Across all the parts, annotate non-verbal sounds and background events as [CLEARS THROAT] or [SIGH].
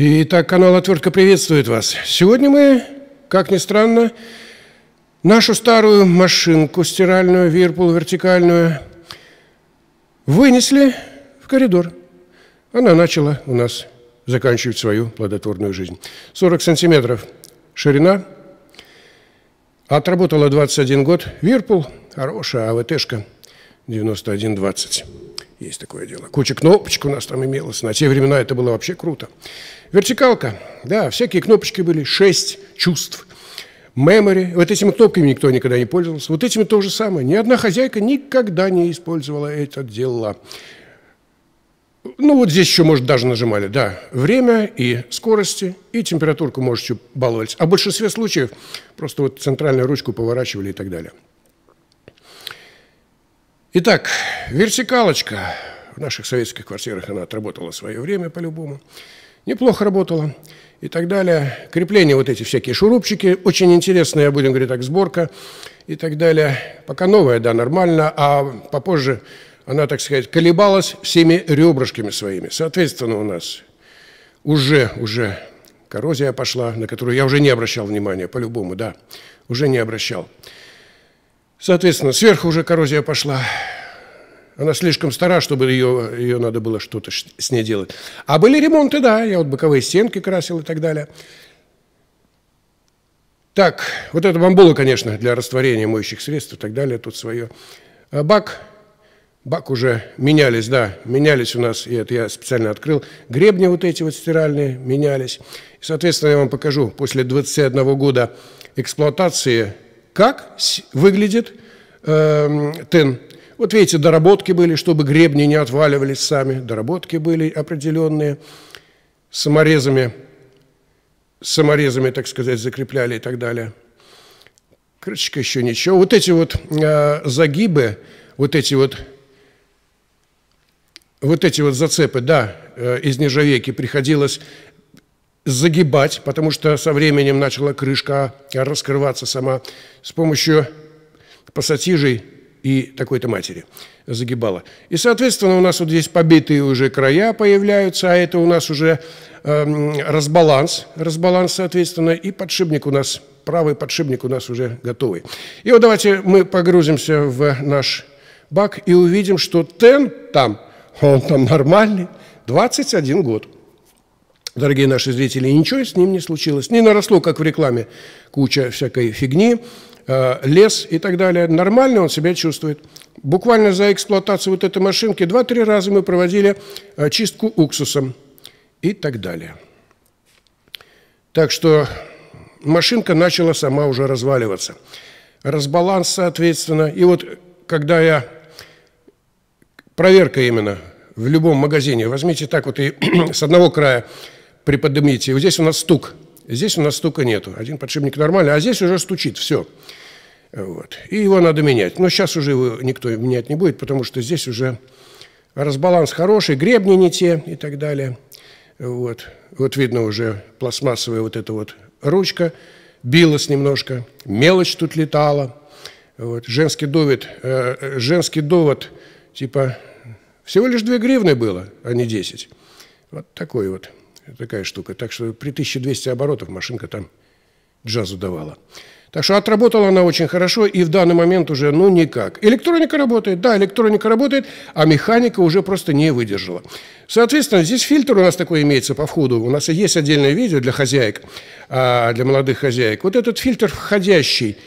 Итак, канал «Отвертка» приветствует вас. Сегодня мы, как ни странно, нашу старую машинку стиральную, вирпул вертикальную, вынесли в коридор. Она начала у нас заканчивать свою плодотворную жизнь. 40 сантиметров ширина, отработала 21 год. Вирпул, хорошая АВТшка – 91-20. Есть такое дело. Куча кнопочек у нас там имелась На те времена это было вообще круто. Вертикалка. Да, всякие кнопочки были. Шесть чувств. Memory. Вот этими кнопками никто никогда не пользовался. Вот этими то же самое. Ни одна хозяйка никогда не использовала это дело. Ну, вот здесь еще, может, даже нажимали, да. Время и скорости, и температурку можете баловать. А в большинстве случаев просто вот центральную ручку поворачивали и так далее. Итак, вертикалочка. В наших советских квартирах она отработала свое время по-любому. Неплохо работала и так далее. Крепление, вот эти всякие шурупчики. Очень интересная, будем говорить так, сборка и так далее. Пока новая, да, нормально, а попозже она, так сказать, колебалась всеми ребрышками своими. Соответственно, у нас уже, уже коррозия пошла, на которую я уже не обращал внимания, по-любому, да, уже не обращал. Соответственно, сверху уже коррозия пошла. Она слишком стара, чтобы ее, ее надо было что-то с ней делать. А были ремонты, да, я вот боковые стенки красил и так далее. Так, вот это бамбула, конечно, для растворения моющих средств и так далее, тут свое. А бак, бак уже менялись, да, менялись у нас, и это я специально открыл. Гребни вот эти вот стиральные менялись. И, соответственно, я вам покажу, после 21 года эксплуатации как выглядит э, тен. Вот видите, доработки были, чтобы гребни не отваливались сами. Доработки были определенные. Саморезами, саморезами, так сказать, закрепляли и так далее. Крышечка еще ничего. Вот эти вот э, загибы, вот эти вот, вот эти вот зацепы, да, э, из нержавейки приходилось загибать, потому что со временем начала крышка раскрываться сама с помощью пассатижей и такой-то матери загибала. И, соответственно, у нас вот здесь побитые уже края появляются, а это у нас уже э, разбаланс, разбаланс, соответственно, и подшипник у нас, правый подшипник у нас уже готовый. И вот давайте мы погрузимся в наш бак и увидим, что тен там, он там нормальный, 21 год дорогие наши зрители, ничего с ним не случилось. Не наросло, как в рекламе, куча всякой фигни, э, лес и так далее. Нормально он себя чувствует. Буквально за эксплуатацию вот этой машинки 2-3 раза мы проводили э, чистку уксусом и так далее. Так что машинка начала сама уже разваливаться. Разбаланс, соответственно. И вот когда я... Проверка именно в любом магазине. Возьмите так вот и [CLEARS THROAT] с одного края приподнимите. Вот здесь у нас стук. Здесь у нас стука нету. Один подшипник нормальный а здесь уже стучит, все. Вот. И его надо менять. Но сейчас уже его никто менять не будет, потому что здесь уже разбаланс хороший, гребни не те и так далее. Вот, вот видно уже пластмассовая вот эта вот ручка, билась немножко, мелочь тут летала. Вот. Женский, довод, э, э женский довод, типа, всего лишь 2 гривны было, а не 10. Вот такой вот такая штука. Так что при 1200 оборотах машинка там джазу давала. Так что отработала она очень хорошо, и в данный момент уже, ну, никак. Электроника работает, да, электроника работает, а механика уже просто не выдержала. Соответственно, здесь фильтр у нас такой имеется по входу. У нас есть отдельное видео для хозяек, а, для молодых хозяек. Вот этот фильтр входящий,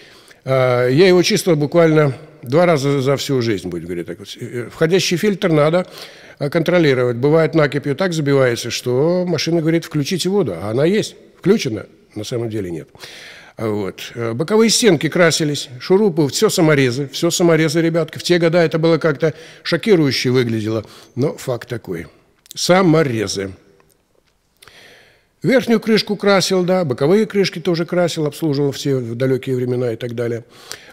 а, я его чистил буквально два раза за всю жизнь, будем говорить так. Э, э, входящий фильтр надо Э, контролировать. Бывает накипью так забивается, что машина говорит, включите воду, а она есть, включена, на самом деле нет. А вот. Э, боковые стенки красились, шурупы, все саморезы, все саморезы, ребятки. В те годы это было как-то шокирующе выглядело, но факт такой. Саморезы. Верхнюю крышку красил, да, боковые крышки тоже красил, обслуживал все в далекие времена и так далее.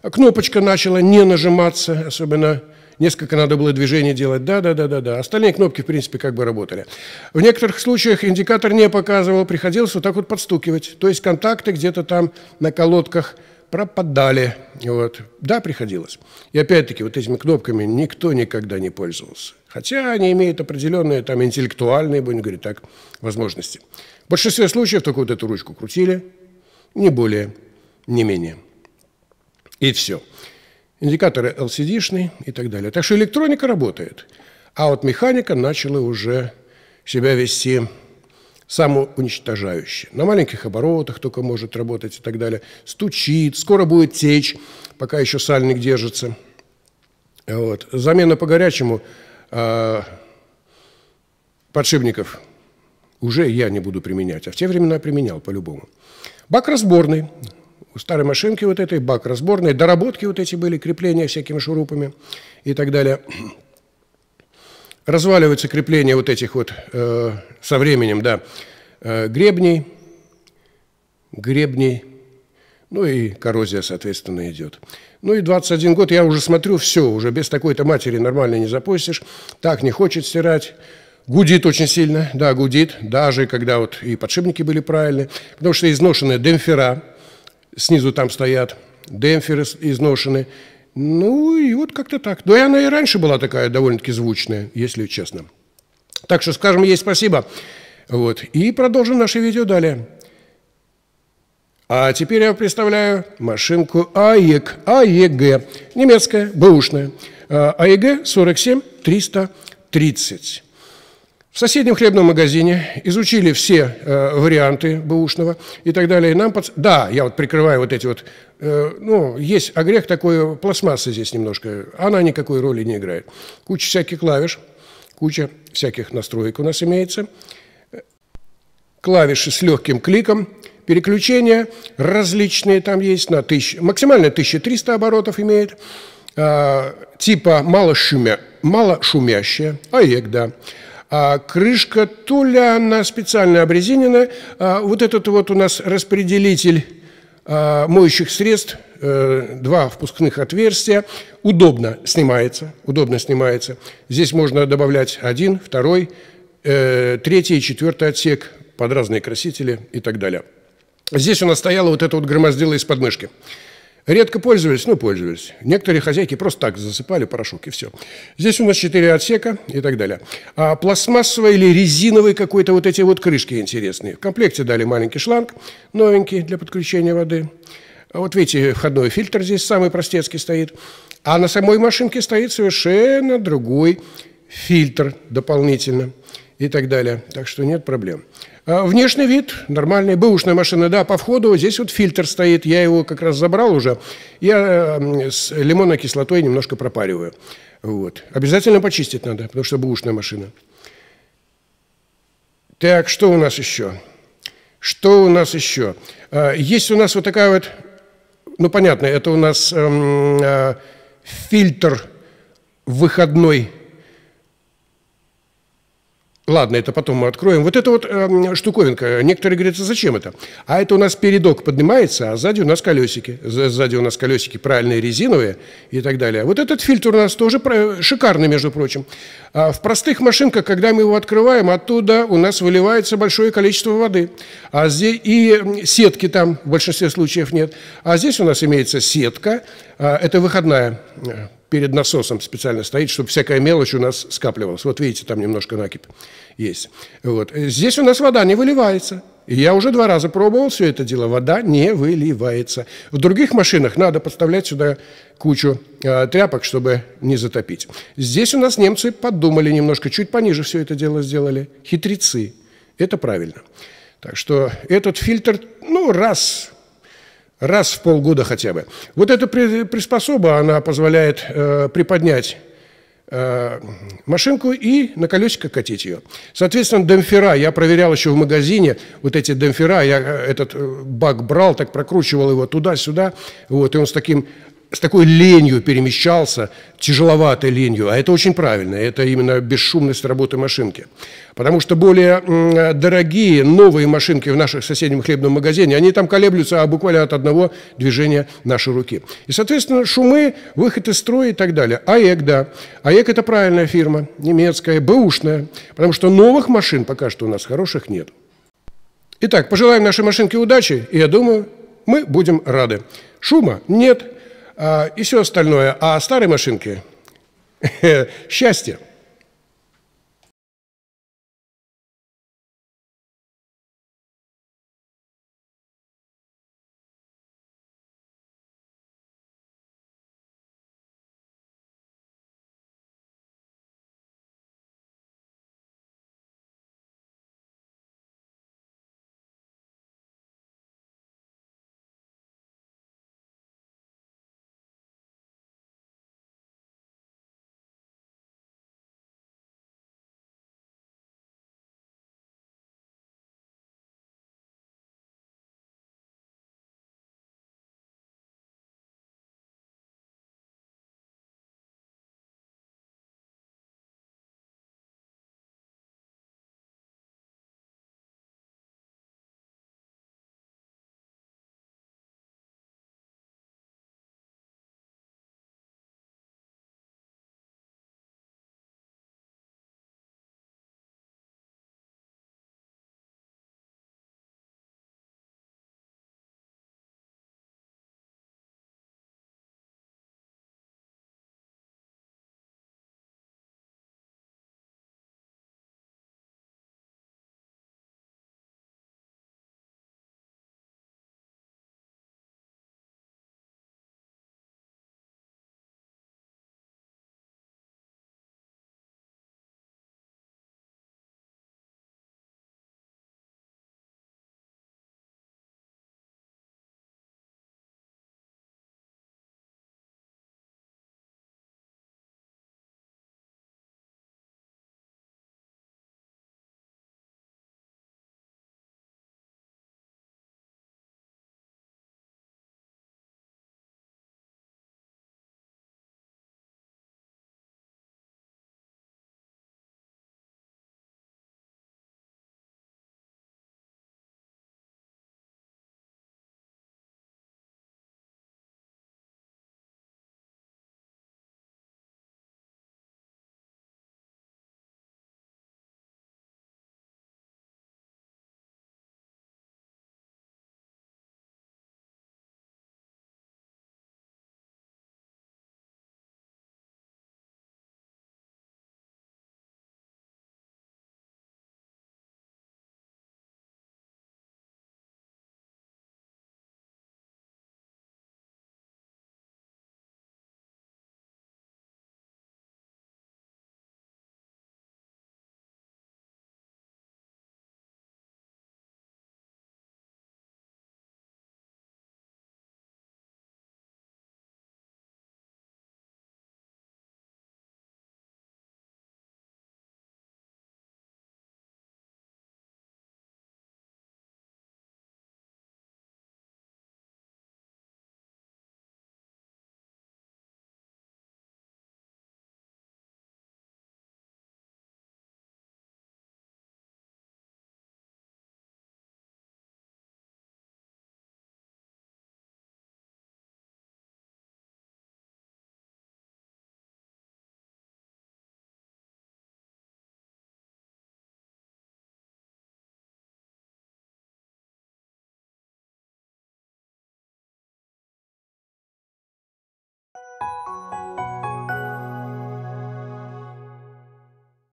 Кнопочка начала не нажиматься, особенно несколько надо было движений делать, да-да-да-да-да. Остальные кнопки, в принципе, как бы работали. В некоторых случаях индикатор не показывал, приходилось вот так вот подстукивать. То есть контакты где-то там на колодках пропадали. Вот. Да, приходилось. И опять-таки вот этими кнопками никто никогда не пользовался. Хотя они имеют определенные там интеллектуальные, будем говорить так, возможности. В большинстве случаев только вот эту ручку крутили, не более, не менее. И все индикаторы LCD-шные и так далее. Так что электроника работает. А вот механика начала уже себя вести самоуничтожающе. На маленьких оборотах только может работать и так далее. Стучит, скоро будет течь, пока еще сальник держится. Вот. Замена по горячему э, подшипников уже я не буду применять, а в те времена применял по-любому. Бак разборный, старой машинки вот этой, бак разборный, доработки вот эти были, крепления всякими шурупами и так далее. Разваливаются крепления вот этих вот э, со временем, да, э, гребней, гребней, ну и коррозия, соответственно, идет. Ну и 21 год я уже смотрю, все, уже без такой-то матери нормально не запустишь, так не хочет стирать, Гудит очень сильно, да, гудит, даже когда вот и подшипники были правильные, потому что изношенные демпфера, снизу там стоят, демпферы изношены. Ну, и вот как-то так. Но ну, и она и раньше была такая довольно-таки звучная, если честно. Так что скажем ей спасибо. Вот. И продолжим наше видео далее. А теперь я представляю машинку АЕГ, АЕГ, немецкая, бэушная. А, АЕГ 47330. В соседнем хлебном магазине изучили все э, варианты бэушного и так далее. И нам под... Да, я вот прикрываю вот эти вот... Э, ну, есть огрех такой, пластмассы здесь немножко. Она никакой роли не играет. Куча всяких клавиш, куча всяких настроек у нас имеется. Клавиши с легким кликом, переключения различные там есть на тысяч... Максимально 1300 оборотов имеет. Э, типа малошумя... малошумящая, АЕК, да. А крышка то ли она специально обрезинена, а вот этот вот у нас распределитель а, моющих средств, э, два впускных отверстия, удобно снимается, удобно снимается. Здесь можно добавлять один, второй, э, третий и четвертый отсек под разные красители и так далее. Здесь у нас стояла вот эта вот громоздила из подмышки. мышки. Редко пользовались, но пользовались. Некоторые хозяйки просто так засыпали порошок и все. Здесь у нас четыре отсека и так далее. А пластмассовые или резиновые какой-то вот эти вот крышки интересные. В комплекте дали маленький шланг, новенький для подключения воды. А вот видите, входной фильтр здесь самый простецкий стоит. А на самой машинке стоит совершенно другой фильтр дополнительно и так далее. Так что нет проблем. А, внешний вид нормальный, бэушная машина, да, по входу. Здесь вот фильтр стоит, я его как раз забрал уже. Я эм, с лимонной кислотой немножко пропариваю. Вот. Обязательно почистить надо, потому что бэушная машина. Так, что у нас еще? Что у нас еще? А, есть у нас вот такая вот, ну понятно, это у нас эм, э, фильтр выходной Ладно, это потом мы откроем. Вот это вот э, штуковинка. Некоторые говорят, «А зачем это? А это у нас передок поднимается, а сзади у нас колесики. Сзади у нас колесики правильные, резиновые и так далее. Вот этот фильтр у нас тоже шикарный, между прочим. А в простых машинках, когда мы его открываем, оттуда у нас выливается большое количество воды. А здесь и сетки там в большинстве случаев нет. А здесь у нас имеется сетка, а, это выходная э, перед насосом специально стоит, чтобы всякая мелочь у нас скапливалась. Вот видите, там немножко накипь есть. Вот. Здесь у нас вода не выливается. я уже два раза пробовал все это дело. Вода не выливается. В других машинах надо подставлять сюда кучу э, тряпок, чтобы не затопить. Здесь у нас немцы подумали немножко, чуть пониже все это дело сделали. Хитрецы. Это правильно. Так что этот фильтр, ну, раз Раз в полгода хотя бы. Вот эта приспособа, она позволяет э, приподнять э, машинку и на колесиках катить ее. Соответственно, демпфера, я проверял еще в магазине, вот эти демпфера, я э, этот э, бак брал, так прокручивал его туда-сюда, вот, и он с таким с такой ленью перемещался, тяжеловатой ленью, а это очень правильно, это именно бесшумность работы машинки. Потому что более дорогие новые машинки в наших соседнем хлебном магазине, они там колеблются а буквально от одного движения нашей руки. И, соответственно, шумы, выход из строя и так далее. АЭК, да. АЭК – это правильная фирма, немецкая, бэушная, потому что новых машин пока что у нас хороших нет. Итак, пожелаем нашей машинке удачи, и я думаю, мы будем рады. Шума нет, а, и все остальное. А старые машинки [LAUGHS] – счастье –